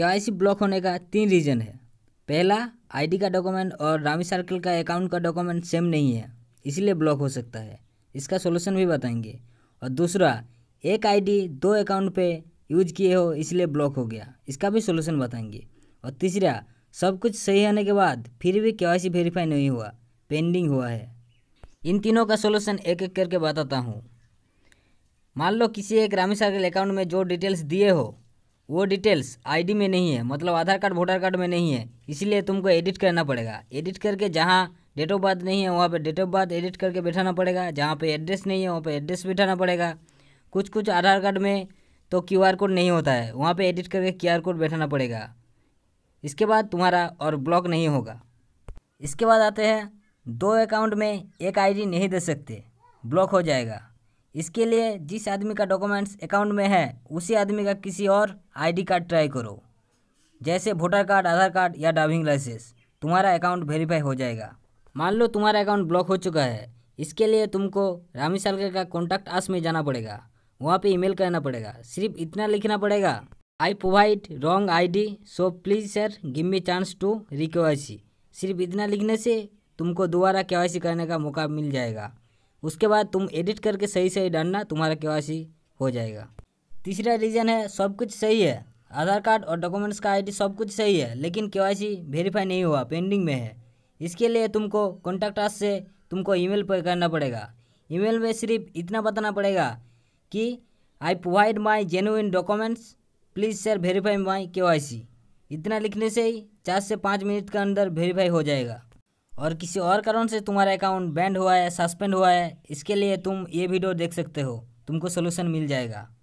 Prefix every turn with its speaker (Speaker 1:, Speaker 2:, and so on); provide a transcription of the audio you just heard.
Speaker 1: के ब्लॉक होने का तीन रीज़न है पहला आईडी का डॉक्यूमेंट और रामी सर्कल का अकाउंट का डॉक्यूमेंट सेम नहीं है इसलिए ब्लॉक हो सकता है इसका सोल्यूशन भी बताएंगे और दूसरा एक आईडी दो अकाउंट पे यूज किए हो इसलिए ब्लॉक हो गया इसका भी सोल्यूशन बताएंगे और तीसरा सब कुछ सही होने के बाद फिर भी के वेरीफाई नहीं हुआ पेंडिंग हुआ है इन तीनों का सोल्यूशन एक एक करके बताता हूँ मान लो किसी एक रामी सर्कल अकाउंट में जो डिटेल्स दिए हो वो डिटेल्स आईडी में नहीं है मतलब आधार कार्ड वोटर कार्ड में नहीं है इसीलिए तुमको एडिट करना पड़ेगा एडिट करके जहाँ डेट ऑफ बर्थ नहीं है वहाँ पे डेट ऑफ बर्थ एडिट करके बैठाना पड़ेगा जहाँ पे एड्रेस नहीं है वहाँ पे एड्रेस बैठाना पड़ेगा कुछ कुछ आधार कार्ड में तो क्यू आर कोड नहीं होता है वहाँ पर एडिट करके क्यू आर कोड बैठाना पड़ेगा इसके बाद तुम्हारा और ब्लॉक नहीं होगा इसके बाद आते हैं दो अकाउंट में एक डी नहीं दे सकते ब्लॉक हो जाएगा इसके लिए जिस आदमी का डॉक्यूमेंट्स अकाउंट में है उसी आदमी का किसी और आईडी कार्ड ट्राई करो जैसे वोटर कार्ड आधार कार्ड या ड्राइविंग लाइसेंस तुम्हारा अकाउंट वेरीफाई हो जाएगा मान लो तुम्हारा अकाउंट ब्लॉक हो चुका है इसके लिए तुमको रामी सालकर का कॉन्टैक्ट आस में जाना पड़ेगा वहाँ पे ईमेल करना पड़ेगा सिर्फ इतना लिखना पड़ेगा I provide wrong ID so please sir give me chance to see सिर्फ इतना लिखने से तुमको दोबारा के करने का मौका मिल जाएगा उसके बाद तुम एडिट करके सही सही डालना तुम्हारा के हो जाएगा तीसरा रीज़न है सब कुछ सही है आधार कार्ड और डॉक्यूमेंट्स का आईडी सब कुछ सही है लेकिन के वेरीफाई नहीं हुआ पेंडिंग में है इसके लिए तुमको कॉन्टैक्ट आज से तुमको ईमेल पर करना पड़ेगा ईमेल में सिर्फ इतना बताना पड़ेगा कि I provide my genuine documents please sir verify my के इतना लिखने से ही चार से पाँच मिनट के अंदर वेरीफाई हो जाएगा और किसी और कारण से तुम्हारा अकाउंट बैंड हुआ है सस्पेंड हुआ है इसके लिए तुम ये वीडियो देख सकते हो तुमको सोल्यूशन मिल जाएगा